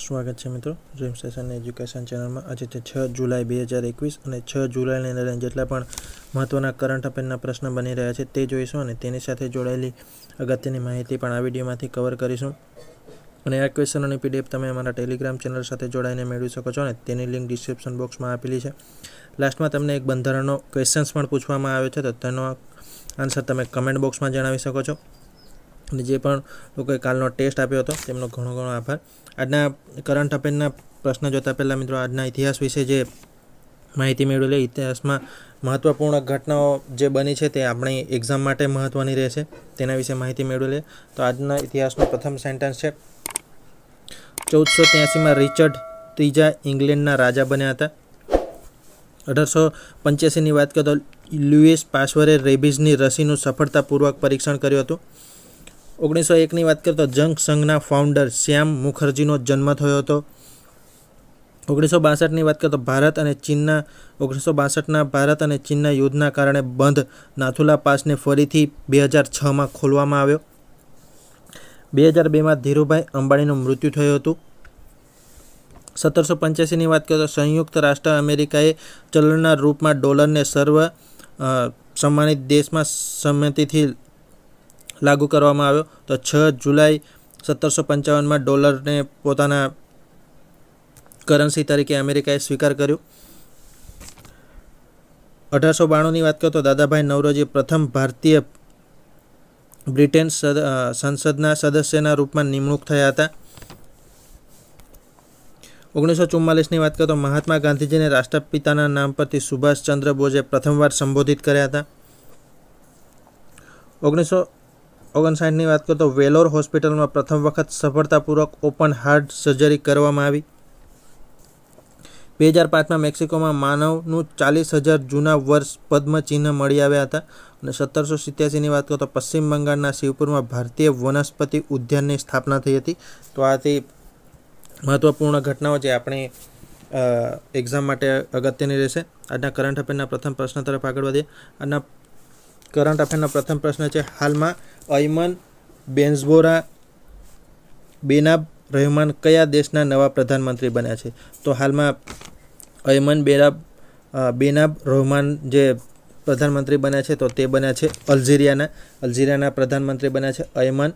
સ્વાગત છે મિત્રો ડ્રીમ સ્ટેશન એજ્યુકેશન ચેનલમાં આજે છે છ જુલાઈ બે હજાર એકવીસ અને છ જુલાઈને અંદર જેટલા પણ મહત્ત્વના કરંટ અફેરના પ્રશ્ન બની રહ્યા છે તે જોઈશું અને તેની સાથે જોડાયેલી અગત્યની માહિતી પણ આ વિડીયોમાંથી કવર કરીશું અને આ ક્વેશ્ચનોની પીડીએફ તમે અમારા ટેલિગ્રામ ચેનલ સાથે જોડાઈને મેળવી શકો છો અને તેની લિંક ડિસ્ક્રિપ્શન બોક્સમાં આપેલી છે લાસ્ટમાં તમને એક બંધારણનો ક્વેશ્ચન્સ પણ પૂછવામાં આવ્યો છે તો તેનો આન્સર તમે કમેન્ટ બોક્સમાં જણાવી શકો છો અને જે પણ લોકોએ કાલનો ટેસ્ટ આપ્યો હતો તેમનો ઘણો ઘણો આભાર આજના કરંટ અફેરના પ્રશ્ન જોતા પહેલાં મિત્રો આજના ઇતિહાસ વિશે જે માહિતી મેળવી લે ઇતિહાસમાં મહત્ત્વપૂર્ણ ઘટનાઓ જે બની છે તે આપણી એક્ઝામ માટે મહત્ત્વની રહેશે તેના વિશે માહિતી મેળવી લે તો આજના ઇતિહાસનો પ્રથમ સેન્ટેન્સ છે ચૌદસો ત્યાસીમાં રિચર્ડ ત્રીજા ઇંગ્લેન્ડના રાજા બન્યા હતા અઢારસો પંચ્યાસીની વાત કરતો લ્યુઇસ પાસવરે રેબીઝની રસીનું સફળતાપૂર્વક પરીક્ષણ કર્યું હતું ઓગણીસો એકની વાત કરતો તો જંગ સંઘના ફાઉન્ડર શ્યામ મુખર્જીનો જન્મ થયો હતો ઓગણીસો બાસઠની વાત કરીએ તો ભારત અને ચીનના ઓગણીસો બાસઠના ભારત અને ચીનના યુદ્ધના કારણે બંધ નાથુલા પાસને ફરીથી બે હજાર છમાં ખોલવામાં આવ્યો બે હજાર બેમાં ધીરુભાઈ અંબાણીનું મૃત્યુ થયું હતું સત્તરસો પંચ્યાસીની વાત કરીએ તો સંયુક્ત રાષ્ટ્ર અમેરિકાએ ચલણના રૂપમાં ડોલરને સર્વ સન્માનિત દેશમાં સંમતિથી લાગુ કરવામાં આવ્યો તો છ જુલાઈ સત્તરસો પંચાવનમાં ડોલરને પોતાના કરન્સી તરીકે અમેરિકાએ સ્વીકાર કર્યો અઢારસો બાણુંની વાત કરો તો દાદાભાઈ નવરોજી પ્રથમ ભારતીય બ્રિટન સંસદના સદસ્યના રૂપમાં નિમણૂક થયા હતા ઓગણીસો ચુમ્માલીસની વાત કરો તો મહાત્મા ગાંધીજીને રાષ્ટ્રપિતાના નામ પરથી સુભાષચંદ્ર બોઝે પ્રથમવાર સંબોધિત કર્યા હતા ઓગણીસો ઓગણસાઠની વાત કરું તો વેલોર હોસ્પિટલમાં પ્રથમ વખત સફળતાપૂર્વક ઓપન હાર્ટ સર્જરી કરવામાં આવી બે હજાર પાંચમાં મેક્સિકોમાં માનવનું ચાલીસ હજાર જૂના વર્ષ પદ્મચિહ્ન મળી આવ્યા હતા અને સત્તરસો સિત્યાસીની વાત કરો તો પશ્ચિમ બંગાળના શિવપુરમાં ભારતીય વનસ્પતિ ઉદ્યાનની સ્થાપના થઈ હતી તો આ તે મહત્ત્વપૂર્ણ ઘટનાઓ જે આપણી એક્ઝામ માટે અગત્યની રહેશે આજના કરંટ અફેરના પ્રથમ પ્રશ્ન તરફ આગળ વધીએ આજના કરંટ અફેરનો પ્રથમ પ્રશ્ન છે હાલમાં અયમન બેન્ઝબોરા બેનાબ રહેમાન કયા દેશના નવા પ્રધાનમંત્રી બન્યા છે તો હાલમાં અયમન બેરાબ બેનાબ રહેમાન જે પ્રધાનમંત્રી બન્યા છે તો તે બન્યા છે અલ્જેરિયાના અલ્જેરિયાના પ્રધાનમંત્રી બન્યા છે અયમન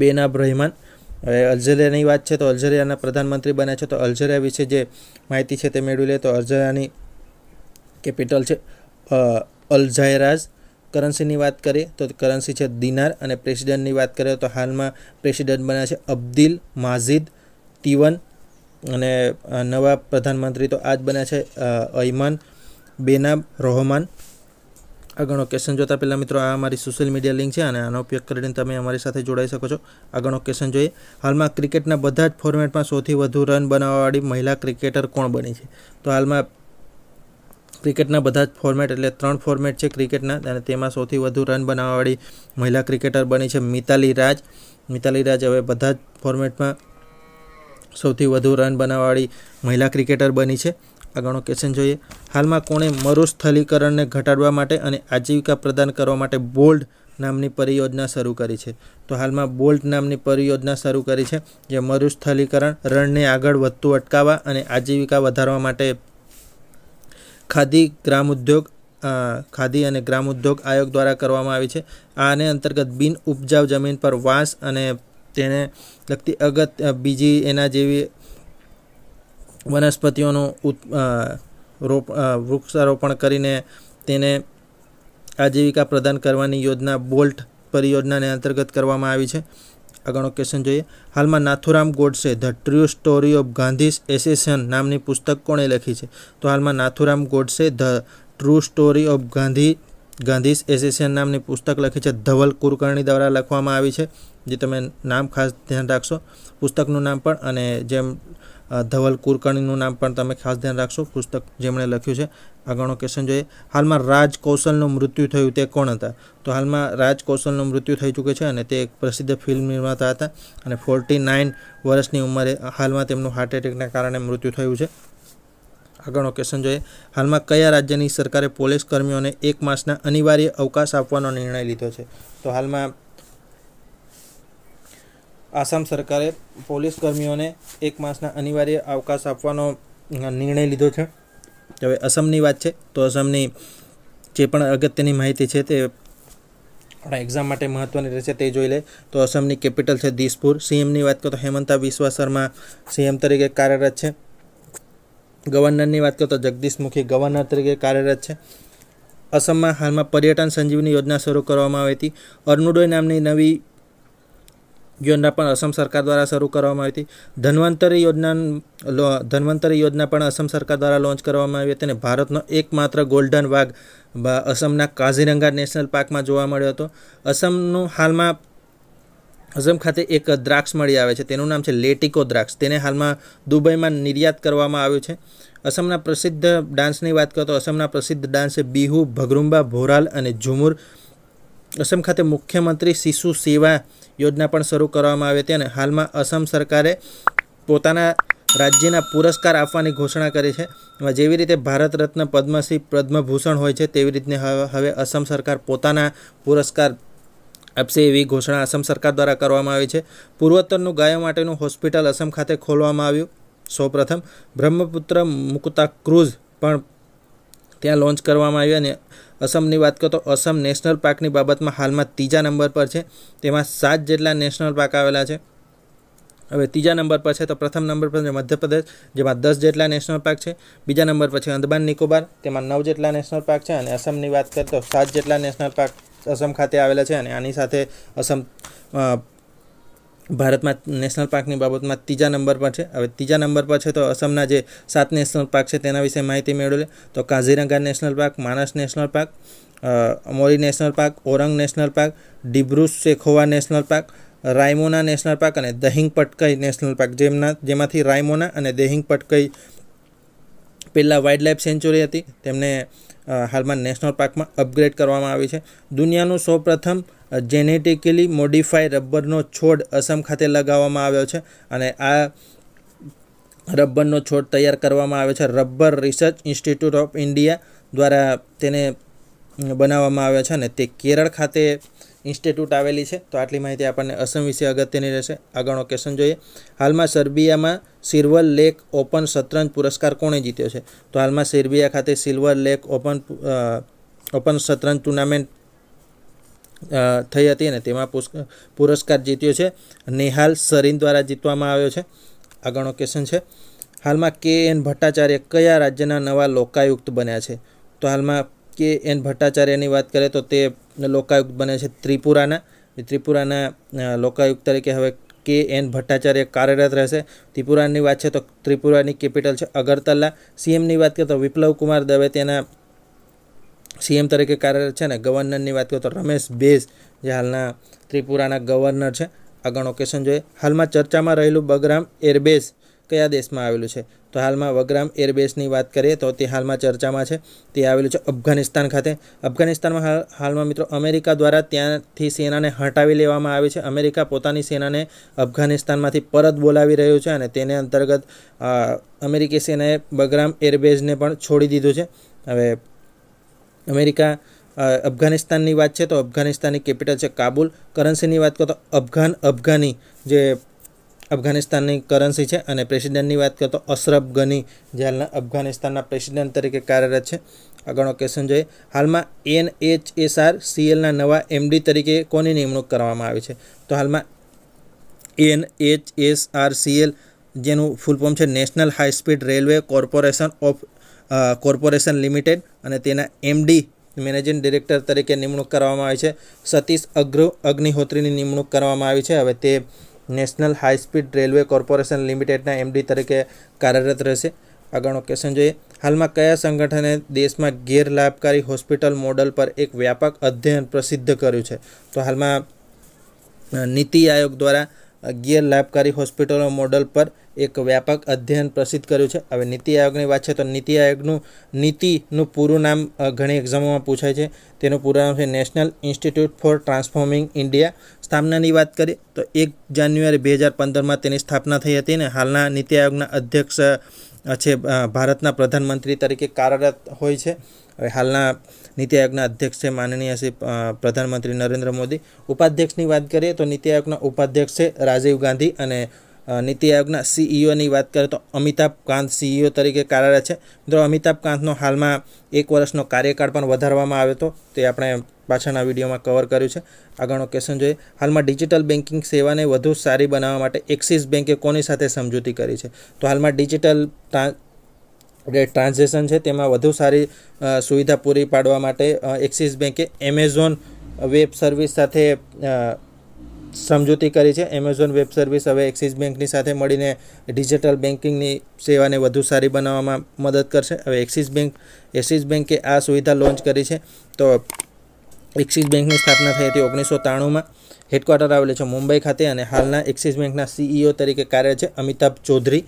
બેનાબ રહેમાન હવે અલ્જેરિયાની વાત છે તો અલ્જેરિયાના પ્રધાનમંત્રી બન્યા છે તો અલ્જેરિયા વિશે જે માહિતી છે તે મેળવી લે તો અલ્જેરિયાની કેપિટલ છે અલઝાયરાઝ કરન્સીની વાત કરીએ તો કરન્સી છે દિનાર અને પ્રેસિડેન્ટની વાત કરીએ તો હાલમાં પ્રેસિડેન્ટ બન્યા છે અબ્દિલ માઝિદ તિવન અને નવા પ્રધાનમંત્રી તો આજ બન્યા છે અયમાન બેનાબ રહમાન આગળનો ક્વેશ્ચન જોતા પહેલાં મિત્રો આ અમારી સોશિયલ મીડિયા લિંક છે અને આનો ઉપયોગ કરીને તમે અમારી સાથે જોડાઈ શકો છો આગળનો ક્વેશ્ચન જોઈએ હાલમાં ક્રિકેટના બધા જ ફોર્મેટમાં સૌથી વધુ રન બનાવવાવાળી મહિલા ક્રિકેટર કોણ બની છે તો હાલમાં ક્રિકેટના બધા જ ફોર્મેટ એટલે ત્રણ ફોર્મેટ છે ક્રિકેટના અને તેમાં સૌથી વધુ રન બનાવવાવાળી મહિલા ક્રિકેટર બની છે મિતાલી રાજ મિતાલી રાજ હવે બધા જ ફોર્મેટમાં સૌથી વધુ રન બનાવવાળી મહિલા ક્રિકેટર બની છે આગળનો ક્વેશ્ચન જોઈએ હાલમાં કોણે મરુસ્થલીકરણને ઘટાડવા માટે અને આજીવિકા પ્રદાન કરવા માટે બોલ્ડ નામની પરિયોજના શરૂ કરી છે તો હાલમાં બોલ્ટ નામની પરિયોજના શરૂ કરી છે જે મરુસ્થલીકરણ રણને આગળ વધતું અટકાવવા અને આજીવિકા વધારવા માટે ખાદી ગ્રામ ઉદ્યોગ ખાદી અને ગ્રામ ઉદ્યોગ આયોગ દ્વારા કરવામાં આવી છે આને અંતર્ગત બિન ઉપજાઉ જમીન પર વાંસ અને તેને લગતી અગત બીજી એના જેવી વનસ્પતિઓનું રોપ વૃક્ષારોપણ કરીને તેને આજીવિકા પ્રદાન કરવાની યોજના બોલ્ટ પરિયોજનાને અંતર્ગત કરવામાં આવી છે આગળનો ક્વેશ્ચન જોઈએ હાલમાં Nathuram Godse the true story of Gandhi's assassination નામની પુસ્તક કોણે લખી છે તો હાલમાં Nathuram Godse the true story of Gandhi Gandhi's assassination નામની પુસ્તક લખી છે ધવલ કુરકર્ણી દ્વારા લખવામાં આવી છે જે તમે નામ ખાસ ધ્યાન રાખશો પુસ્તકનું નામ પણ અને જેમ ધવલ કુલકર્ણીનું નામ પણ તમે ખાસ ધ્યાન રાખશો પુસ્તક જેમણે લખ્યું છે આગળનો ક્વેશ્ચન જોઈએ હાલમાં રાજ કૌશલનું મૃત્યુ થયું તે કોણ હતા તો હાલમાં રાજ કૌશલનું મૃત્યુ થઈ ચૂક્યું છે અને તે એક પ્રસિદ્ધ ફિલ્મ નિર્માતા હતા અને ફોર્ટી નાઇન વર્ષની ઉંમરે હાલમાં તેમનું હાર્ટ એટેકના કારણે મૃત્યુ થયું છે આગળનો ક્વેશ્ચન જોઈએ હાલમાં કયા રાજ્યની સરકારે પોલીસ કર્મીઓને એક માસના અનિવાર્ય અવકાશ આપવાનો નિર્ણય લીધો છે તો હાલમાં આસામ સરકારે પોલીસ કર્મીઓને એક માસના અનિવાર્ય અવકાશ આપવાનો નિર્ણય લીધો છે હવે અસમની વાત છે તો અસમની જે પણ અગત્યની માહિતી છે તે આપણા એક્ઝામ માટે મહત્ત્વની રહેશે તે જોઈ લે તો અસમની કેપિટલ છે દિસપુર સીએમની વાત કરો તો હેમંતા વિશ્વા શર્મા સીએમ તરીકે કાર્યરત છે ગવર્નરની વાત કરો તો જગદીશ મુખી ગવર્નર તરીકે કાર્યરત છે અસમમાં હાલમાં પર્યટન સંજીવની યોજના શરૂ કરવામાં આવી હતી અરુણોદય નામની નવી યોજના પણ અસમ સરકાર દ્વારા શરૂ કરવામાં આવી હતી ધન્વંતરી યોજના ધન્વંતરી યોજના પણ અસમ સરકાર દ્વારા લોન્ચ કરવામાં આવી હતી અને ભારતનો એકમાત્ર ગોલ્ડન વાઘ અસમના કાઝીરંગા નેશનલ પાર્કમાં જોવા મળ્યો હતો અસમનું હાલમાં અસમ ખાતે એક દ્રાક્ષ મળી આવે છે તેનું નામ છે લેટિકો દ્રાક્ષ તેને હાલમાં દુબઈમાં નિર્યાત કરવામાં આવ્યું છે અસમના પ્રસિદ્ધ ડાન્સની વાત કરો તો અસમના પ્રસિદ્ધ ડાન્સ છે બિહુ ભગરુંબા ભોરાલ અને ઝુમુર અસમ ખાતે મુખ્યમંત્રી શિશુ સેવા યોજના પણ શરૂ કરવામાં આવે અને હાલમાં અસમ સરકારે પોતાના રાજ્યના પુરસ્કાર આપવાની ઘોષણા કરી છે એમાં જેવી રીતે ભારત રત્ન પદ્મશ્રી પદ્મભૂષણ હોય છે તેવી રીતને હવે અસમ સરકાર પોતાના પુરસ્કાર આપશે એવી ઘોષણા અસમ સરકાર દ્વારા કરવામાં આવી છે પૂર્વોત્તરનું ગાયો માટેનું હોસ્પિટલ અસમ ખાતે ખોલવામાં આવ્યું સૌપ્રથમ બ્રહ્મપુત્ર મુકતા ક્રુઝ પણ તેા લોન્ચ કરવામાં આવે ને અસમની વાત કર તો અસમ નેશનલ પાર્ક ની બાબતમાં હાલમાં તીજા નંબર પર છે તેમાં 7 જેટલા નેશનલ પાર્ક આવેલા છે હવે તીજા નંબર પર છે તો પ્રથમ નંબર પર છે મધ્યપ્રદેશ જે માં 10 જેટલા નેશનલ પાર્ક છે બીજા નંબર પર છે અંદમાન નિકોબાર તેમાં 9 જેટલા નેશનલ પાર્ક છે અને અસમની વાત કર તો 7 જેટલા નેશનલ પાર્ક અસમ ખાતે આવેલા છે અને આની સાથે અસમ ભારતમાં નેશનલ પાર્કની બાબતમાં ત્રીજા નંબર પર છે હવે ત્રીજા નંબર પર છે તો અસમના જે સાત નેશનલ પાર્ક છે તેના વિશે માહિતી મેળવી લે તો Kaziranga national park Manas national park અમોરી national park Orang national park Dibru Saikhowa national park Raimona national park અને દહિંગ પટકઈ નેશનલ પાર્ક જેમના જેમાંથી રાયમોના અને દહિંગ પટકઈ પહેલાં વાઇલ્ડલાઇફ સેન્ચુરી હતી તેમને હાલમાં નેશનલ પાર્કમાં અપગ્રેડ કરવામાં આવી છે દુનિયાનું સૌપ્રથમ જેનેટિકલી મોડિફાઈ રબરનો છોડ અસમ ખાતે લગાવવામાં આવ્યો છે અને આ રબરનો છોડ તૈયાર કરવામાં આવે છે rubber research institute of India દ્વારા તેને બનાવવામાં આવ્યો છે અને તે કેરળ ખાતે ઇન્સ્ટિટ્યૂટ આવેલી છે તો આટલી માહિતી આપણને અસમ વિશે અગત્યની રહેશે આગળનો ક્વેશ્ચન જોઈએ હાલમાં સર્બિયામાં સિલ્વર લેક ઓપન શતરંજ પુરસ્કાર કોણે જીત્યો છે તો હાલમાં સર્બિયા ખાતે સિલ્વર લેક ઓપન ઓપન શતરંજ ટુર્નામેન્ટ થઈ હતી અને તેમાં પુરસ્કાર જીત્યો છે નેહાલ સરીન દ્વારા જીતવામાં આવ્યો છે આગળનો ક્વેશ્ચન છે હાલમાં કે એન ભટ્ટાચાર્ય કયા રાજ્યના નવા લોકાયુક્ત બન્યા છે તો હાલમાં કે એન ભટ્ટાચાર્યની વાત કરીએ તો તે લોકાયુક્ત બને છે ત્રિપુરાના ત્રિપુરાના લોકાયુક્ત તરીકે હવે કે એન ભટ્ટાચાર્ય કાર્યરત રહેશે ત્રિપુરાની વાત છે તો ત્રિપુરાની કેપિટલ છે અગરતલા સીએમની વાત કરીએ તો વિપ્લવ કુમાર દવે તેના સીએમ તરીકે કાર્યરત છે ને ગવર્નરની વાત કરીએ તો રમેશ બેઝ જે હાલના ત્રિપુરાના ગવર્નર છે આગળ ઓકેશન જોઈએ હાલમાં ચર્ચામાં રહેલું બગરામ એરબેઝ કયા દેશમાં આવેલું છે તો હાલમાં વગરામ એરબેઝની વાત કરીએ તો તે હાલમાં ચર્ચામાં છે તે આવેલું છે અફઘાનિસ્તાન ખાતે અફઘાનિસ્તાનમાં હાલ હાલમાં મિત્રો અમેરિકા દ્વારા ત્યાંથી સેનાને હટાવી લેવામાં આવી છે અમેરિકા પોતાની સેનાને અફઘાનિસ્તાનમાંથી પરત બોલાવી રહ્યું છે અને તેને અંતર્ગત અમેરિકી સેનાએ બગરામ એરબેઝને પણ છોડી દીધું છે હવે અમેરિકા અફઘાનિસ્તાનની વાત છે તો અફઘાનિસ્તાનની કેપિટલ છે કાબુલ કરન્સીની વાત કરો તો અફઘાન અફઘાની જે અફઘાનિસ્તાનની કરન્સી છે અને પ્રેસિડેન્ટની વાત કરો તો અશરફ ગની જે હાલના અફઘાનિસ્તાનના પ્રેસિડેન્ટ તરીકે કાર્યરત છે આગળનો ક્વેશ્ચન જોઈએ હાલમાં એન એચ એસ આર સીએલના નવા એમડી તરીકે કોની નિમણૂક કરવામાં આવી છે તો હાલમાં N H S R CL જેનું ફૂલ ફોર્મ છે national high speed railway corporation of corporation limited અને તેના એમડી મેનેજિંગ ડિરેક્ટર તરીકે નિમણૂક કરવામાં આવી છે સતીશ અગ્ર અગ્નિહોત્રીની નિમણૂક કરવામાં આવી છે હવે તે નેશનલ હાઈસ્પીડ રેલવે કોર્પોરેશન લિમિટેડના એમડી તરીકે કાર્યરત રહેશે આગળનો ક્વેશ્ચન જોઈએ હાલમાં કયા સંગઠને દેશમાં ગેરલાભકારી હોસ્પિટલ મોડલ પર એક વ્યાપક અધ્યયન પ્રસિદ્ધ કર્યું છે તો હાલમાં નીતિ આયોગ દ્વારા ગેરલાભકારી હોસ્પિટલો મોડલ પર એક વ્યાપક અધ્યયન પ્રસિદ્ધ કર્યું છે હવે નીતિ આયોગની વાત છે તો નીતિ આયોગનું નીતિનું પૂરું નામ ઘણી એક્ઝામોમાં પૂછાય છે તેનું પૂરું નામ છે national institute for transforming India સ્થાપનાની વાત કરીએ તો એક જાન્યુઆરી બે હજાર પંદરમાં તેની સ્થાપના થઈ હતી ને હાલના નીતિ આયોગના અધ્યક્ષ છે ભારતના પ્રધાનમંત્રી તરીકે કાર્યરત હોય છે હવે હાલના નીતિ આયોગના અધ્યક્ષ છે માનનીય શ્રી પ્રધાનમંત્રી નરેન્દ્ર મોદી ઉપાધ્યક્ષની વાત કરીએ તો નીતિ આયોગના ઉપાધ્યક્ષ છે રાજીવ ગાંધી અને નીતિ આયોગના સીઈઓની e વાત કરીએ તો અમિતાભ કાંત સીઈઓ e તરીકે કાર્યરત છે મિત્રો અમિતાભ કાંતનો હાલમાં એક વર્ષનો કાર્યકાળ પણ વધારવામાં આવ્યો હતો તે આપણે પાછળના વિડીયોમાં કવર કર્યું છે આગળનો ક્વેશ્ચન જોઈએ હાલમાં ડિજિટલ બેન્કિંગ સેવાને વધુ સારી બનાવવા માટે એક્સિસ બેન્કે કોની સાથે સમજૂતી કરી છે તો હાલમાં ડિજિટલ ટ્રાન્ઝેક્શન છે તેમાં વધુ સારી સુવિધા પૂરી પાડવા માટે એક્સિસ બેન્કે એમેઝોન વેબ સર્વિસ સાથે સમજૂતી કરી છે એમેઝોન વેબ સર્વિસ હવે એક્સિસ બેંકની સાથે મળીને ડિજિટલ બેન્કિંગની સેવાને વધુ સારી બનાવવામાં મદદ કરશે હવે એક્સિસ બેંક એક્સિસ બેંકે આ સુવિધા લોન્ચ કરી છે તો એક્સિસ બેંકની સ્થાપના થઈ હતી ઓગણીસો ત્રાણુંમાં હેડક્વાર્ટર આવેલું છે મુંબઈ ખાતે અને હાલના એક્સિસ બેંકના સીઈઓ તરીકે કાર્ય છે અમિતાભ ચૌધરી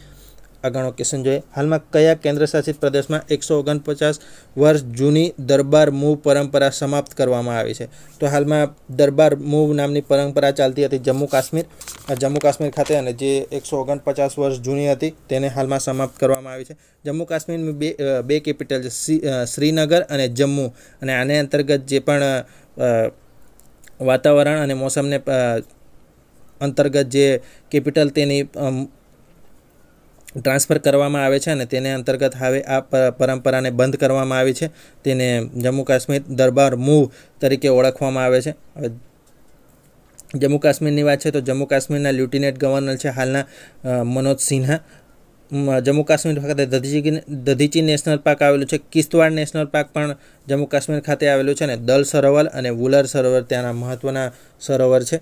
આગળનો ક્વેશ્ચન જોઈએ હાલમાં કયા કેન્દ્રશાસિત પ્રદેશમાં એકસો ઓગણપચાસ વર્ષ જૂની દરબાર મૂવ પરંપરા સમાપ્ત કરવામાં આવી છે તો હાલમાં દરબાર મૂવ નામની પરંપરા ચાલતી હતી જમ્મુ કાશ્મીર જમ્મુ કાશ્મીર ખાતે અને જે એકસો ઓગણપચાસ વર્ષ જૂની હતી તેને હાલમાં સમાપ્ત કરવામાં આવી છે જમ્મુ કાશ્મીરની બે બે કેપિટલ છે શ્રીનગર અને જમ્મુ અને આને અંતર્ગત જે પણ વાતાવરણ અને મોસમને અંતર્ગત જે કેપિટલ તેની ટ્રાન્સફર કરવામાં આવે છે અને તેને અંતર્ગત હવે આ પરંપરાને બંધ કરવામાં આવી છે તેને જમ્મુ કાશ્મીર દરબાર મૂવ તરીકે ઓળખવામાં આવે છે જમ્મુ કાશ્મીરની વાત છે તો જમ્મુ કાશ્મીરના લ્યુટિનેટ ગવર્નર છે હાલના મનોજ સિન્હા જમ્મુ કાશ્મીર ખાતે દધીચી દધીચી નેશનલ પાર્ક આવેલું છે કિશ્તવાડ નેશનલ પાર્ક પણ જમ્મુ કાશ્મીર ખાતે આવેલું છે અને દલ સરોવર અને વુલર સરોવર ત્યાંના મહત્ત્વના સરોવર છે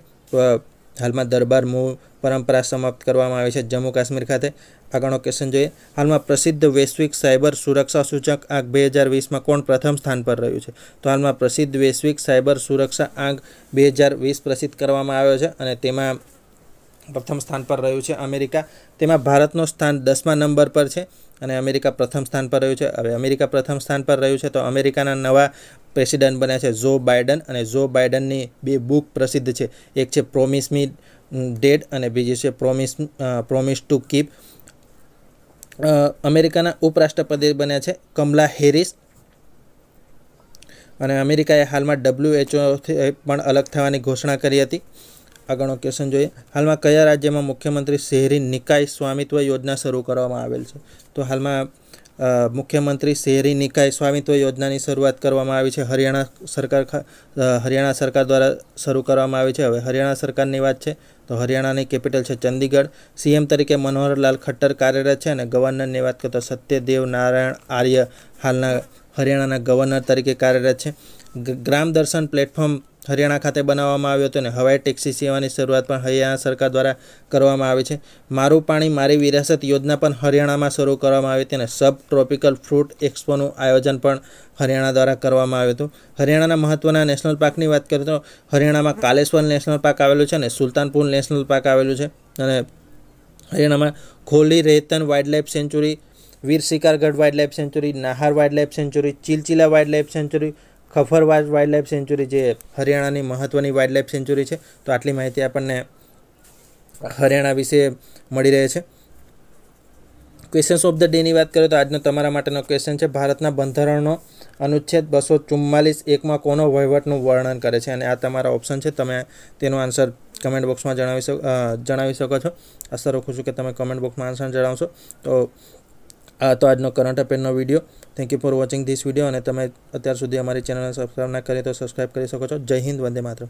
હાલમાં દરબાર મૂળ પરંપરા સમાપ્ત કરવામાં આવી છે જમ્મુ કાશ્મીર ખાતે આગળનો ક્વેશ્ચન જોઈએ હાલમાં પ્રસિદ્ધ વૈશ્વિક સાયબર સુરક્ષા સૂચક આંક બે હજાર વીસમાં કોણ પ્રથમ સ્થાન પર રહ્યું છે તો હાલમાં પ્રસિદ્ધ વૈશ્વિક સાયબર સુરક્ષા આંક બે હજાર વીસ પ્રસિદ્ધ કરવામાં આવ્યો છે અને તેમાં પ્રથમ સ્થાન પર રહ્યું છે અમેરિકા તેમાં ભારતનો સ્થાન દસમા નંબર પર છે અને અમેરિકા પ્રથમ સ્થાન પર રહ્યું છે હવે અમેરિકા પ્રથમ સ્થાન પર રહ્યું છે તો અમેરિકાના નવા પ્રેસિડેન્ટ બન્યા છે જો બાઇડન અને જો બાઇડનની બે બુક પ્રસિદ્ધ છે એક છે પ્રોમિસ મી ડેડ અને બીજી છે પ્રોમિસ પ્રોમિસ ટુ કીપ અમેરિકાના ઉપરાષ્ટ્રપતિ બન્યા છે કમલા હેરિસ અને અમેરિકાએ હાલમાં ડબલ્યુએચઓથી પણ અલગ થવાની ઘોષણા કરી હતી આગળનો ક્વેશ્ચન જોઈએ હાલમાં કયા રાજ્યમાં મુખ્યમંત્રી શહેરી નિકાય સ્વામિત્વ યોજના શરૂ કરવામાં આવેલ છે તો હાલમાં મુખ્યમંત્રી શહેરી નિકાય સ્વામિત્વ યોજનાની શરૂઆત કરવામાં આવી છે હરિયાણા સરકાર હરિયાણા સરકાર દ્વારા શરૂ કરવામાં આવી છે હવે હરિયાણા સરકારની વાત છે તો હરિયાણાની કેપિટલ છે ચંદીગઢ સીએમ તરીકે મનોહરલાલ ખટ્ટર કાર્યરત છે અને ગવર્નરની વાત કરતા સત્યદેવ નારાયણ આર્ય હાલના હરિયાણાના ગવર્નર તરીકે કાર્યરત છે ગ્રામ દર્શન પ્લેટફોર્મ હરિયાણા ખાતે બનાવવામાં આવ્યો હતો અને હવાઈ ટેક્સી સેવાની શરૂઆત પણ હરિયાણા સરકાર દ્વારા કરવામાં આવી છે મારું પાણી મારી વિરાસત યોજના પણ હરિયાણામાં શરૂ કરવામાં આવી હતી અને સબ ટ્રોપિકલ ફ્રૂટ એક્સપોનું આયોજન પણ હરિયાણા દ્વારા કરવામાં આવ્યું હતું હરિયાણાના મહત્ત્વના નેશનલ પાર્કની વાત કરીએ તો હરિયાણામાં કાલેશ્વર નેશનલ પાર્ક આવેલું છે અને સુલતાનપુર નેશનલ પાર્ક આવેલું છે અને હરિયાણામાં ખોલી રેતન wildlife sanctuary Bir Shikargah wildlife sanctuary Nahar wildlife sanctuary Chhilchhila wildlife sanctuary Khaparwas wild life sanctuary જે હરિયાણાની મહત્ત્વની વાઇલ્ડ લાઇફ સેન્ચુરી છે તો આટલી માહિતી આપણને હરિયાણા વિશે મળી રહે છે ક્વેશ્ચન્સ ઓફ ધ ડેની વાત કરીએ તો આજનો તમારા માટેનો ક્વેશ્ચન છે ભારતના બંધારણનો અનુચ્છેદ બસો ચુમ્માલીસ એકમાં કોનો વહીવટનું વર્ણન કરે છે અને આ તમારા ઓપ્શન છે તમે તેનો આન્સર કમેન્ટ બોક્સમાં જણાવી શકો જણાવી શકો છો આશા રાખું છું કે તમે કમેન્ટ બોક્સમાં આન્સર જણાવશો તો આ તો આજનો કરંટ અફેરનો video thank you for watching this video અને તમે અત્યાર સુધી અમારી ચેનલને સબસ્ક્રાઈબ ના કરીએ તો સબસ્ક્રાઈબ કરી શકો છો જય હિન્દ વંદે માત્ર